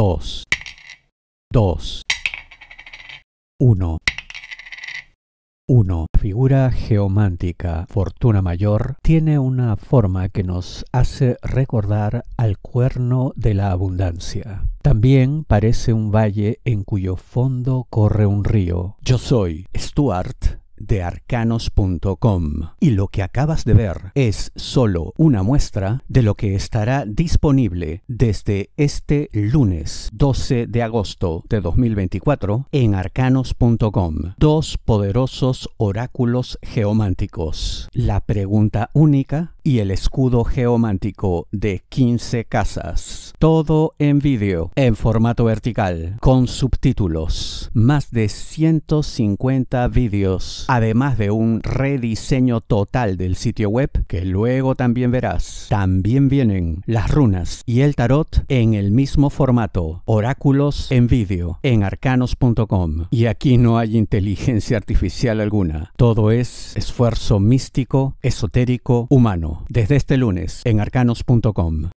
2, 2, 1, 1. Figura geomántica, fortuna mayor, tiene una forma que nos hace recordar al cuerno de la abundancia. También parece un valle en cuyo fondo corre un río. Yo soy Stuart de arcanos.com. Y lo que acabas de ver es solo una muestra de lo que estará disponible desde este lunes 12 de agosto de 2024 en arcanos.com. Dos poderosos oráculos geománticos. La pregunta única y el escudo geomántico de 15 casas. Todo en vídeo, en formato vertical, con subtítulos. Más de 150 vídeos, además de un rediseño total del sitio web que luego también verás. También vienen las runas y el tarot en el mismo formato, oráculos en vídeo, en arcanos.com. Y aquí no hay inteligencia artificial alguna. Todo es esfuerzo místico, esotérico, humano desde este lunes en arcanos.com.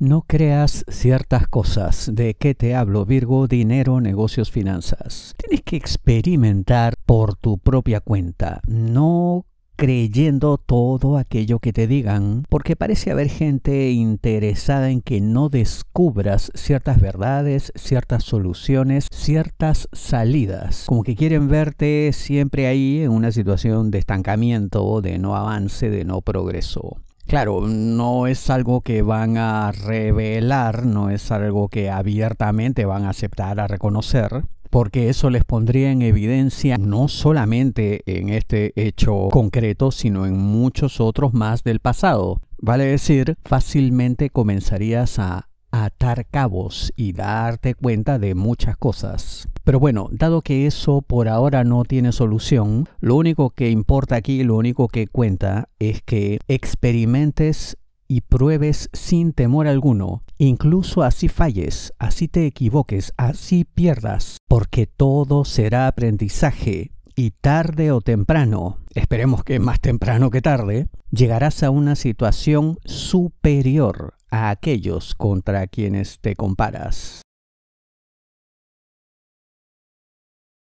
No creas ciertas cosas. ¿De qué te hablo? Virgo, dinero, negocios, finanzas. Tienes que experimentar por tu propia cuenta. No creyendo todo aquello que te digan, porque parece haber gente interesada en que no descubras ciertas verdades, ciertas soluciones, ciertas salidas, como que quieren verte siempre ahí en una situación de estancamiento, de no avance, de no progreso. Claro, no es algo que van a revelar, no es algo que abiertamente van a aceptar, a reconocer, porque eso les pondría en evidencia no solamente en este hecho concreto, sino en muchos otros más del pasado. Vale decir, fácilmente comenzarías a atar cabos y darte cuenta de muchas cosas. Pero bueno, dado que eso por ahora no tiene solución, lo único que importa aquí, lo único que cuenta es que experimentes y pruebes sin temor alguno, incluso así falles, así te equivoques, así pierdas, porque todo será aprendizaje y tarde o temprano, esperemos que más temprano que tarde, llegarás a una situación superior a aquellos contra quienes te comparas.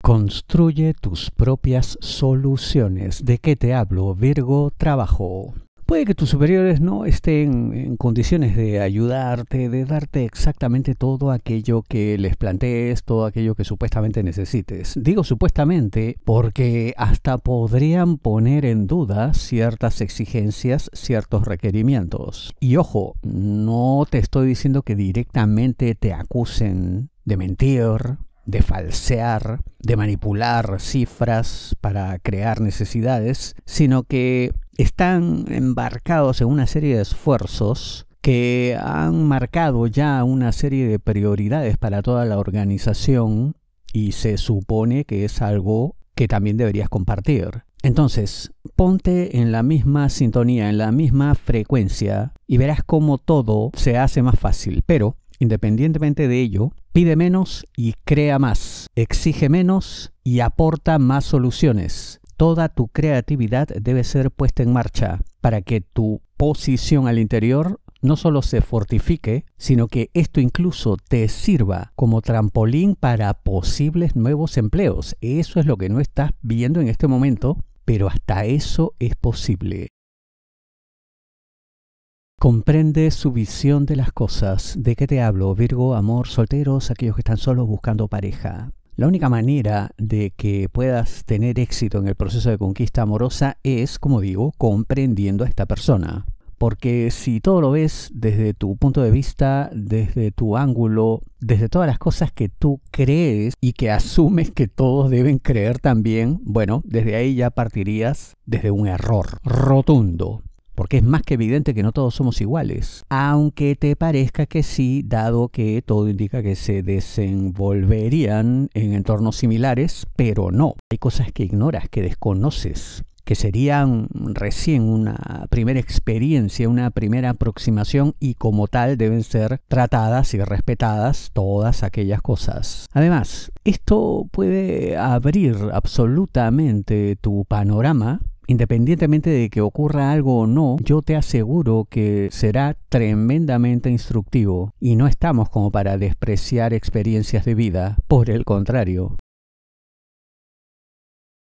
Construye tus propias soluciones. ¿De qué te hablo? Virgo, trabajo. Puede que tus superiores no estén en condiciones de ayudarte, de darte exactamente todo aquello que les plantees, todo aquello que supuestamente necesites. Digo supuestamente porque hasta podrían poner en duda ciertas exigencias, ciertos requerimientos. Y ojo, no te estoy diciendo que directamente te acusen de mentir, de falsear, de manipular cifras para crear necesidades, sino que están embarcados en una serie de esfuerzos que han marcado ya una serie de prioridades para toda la organización y se supone que es algo que también deberías compartir. Entonces, ponte en la misma sintonía, en la misma frecuencia y verás cómo todo se hace más fácil. Pero Independientemente de ello, pide menos y crea más, exige menos y aporta más soluciones. Toda tu creatividad debe ser puesta en marcha para que tu posición al interior no solo se fortifique, sino que esto incluso te sirva como trampolín para posibles nuevos empleos. Eso es lo que no estás viendo en este momento, pero hasta eso es posible. Comprende su visión de las cosas. ¿De qué te hablo? Virgo, amor, solteros, aquellos que están solos buscando pareja. La única manera de que puedas tener éxito en el proceso de conquista amorosa es, como digo, comprendiendo a esta persona. Porque si todo lo ves desde tu punto de vista, desde tu ángulo, desde todas las cosas que tú crees y que asumes que todos deben creer también, bueno, desde ahí ya partirías desde un error rotundo porque es más que evidente que no todos somos iguales, aunque te parezca que sí, dado que todo indica que se desenvolverían en entornos similares, pero no, hay cosas que ignoras, que desconoces que serían recién una primera experiencia, una primera aproximación y como tal deben ser tratadas y respetadas todas aquellas cosas. Además, esto puede abrir absolutamente tu panorama Independientemente de que ocurra algo o no, yo te aseguro que será tremendamente instructivo y no estamos como para despreciar experiencias de vida, por el contrario,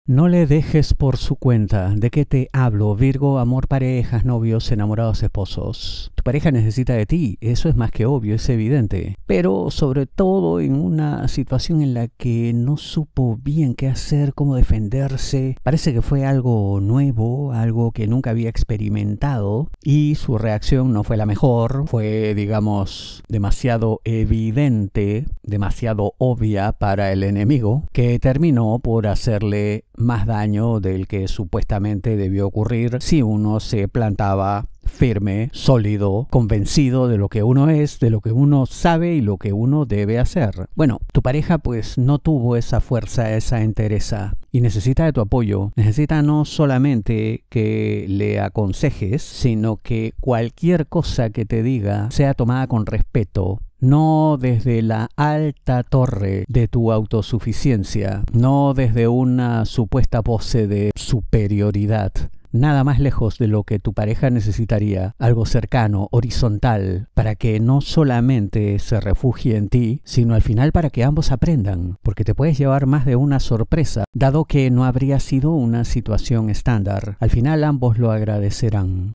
no le dejes por su cuenta. ¿De qué te hablo? Virgo, amor, parejas, novios, enamorados, esposos. Tu pareja necesita de ti, eso es más que obvio, es evidente. Pero sobre todo en una situación en la que no supo bien qué hacer, cómo defenderse. Parece que fue algo nuevo, algo que nunca había experimentado y su reacción no fue la mejor. Fue, digamos, demasiado evidente, demasiado obvia para el enemigo, que terminó por hacerle más daño del que supuestamente debió ocurrir si uno se plantaba firme, sólido, convencido de lo que uno es, de lo que uno sabe y lo que uno debe hacer. Bueno, tu pareja pues no tuvo esa fuerza, esa entereza y necesita de tu apoyo. Necesita no solamente que le aconsejes, sino que cualquier cosa que te diga sea tomada con respeto no desde la alta torre de tu autosuficiencia, no desde una supuesta pose de superioridad, nada más lejos de lo que tu pareja necesitaría, algo cercano, horizontal, para que no solamente se refugie en ti, sino al final para que ambos aprendan, porque te puedes llevar más de una sorpresa, dado que no habría sido una situación estándar. Al final ambos lo agradecerán.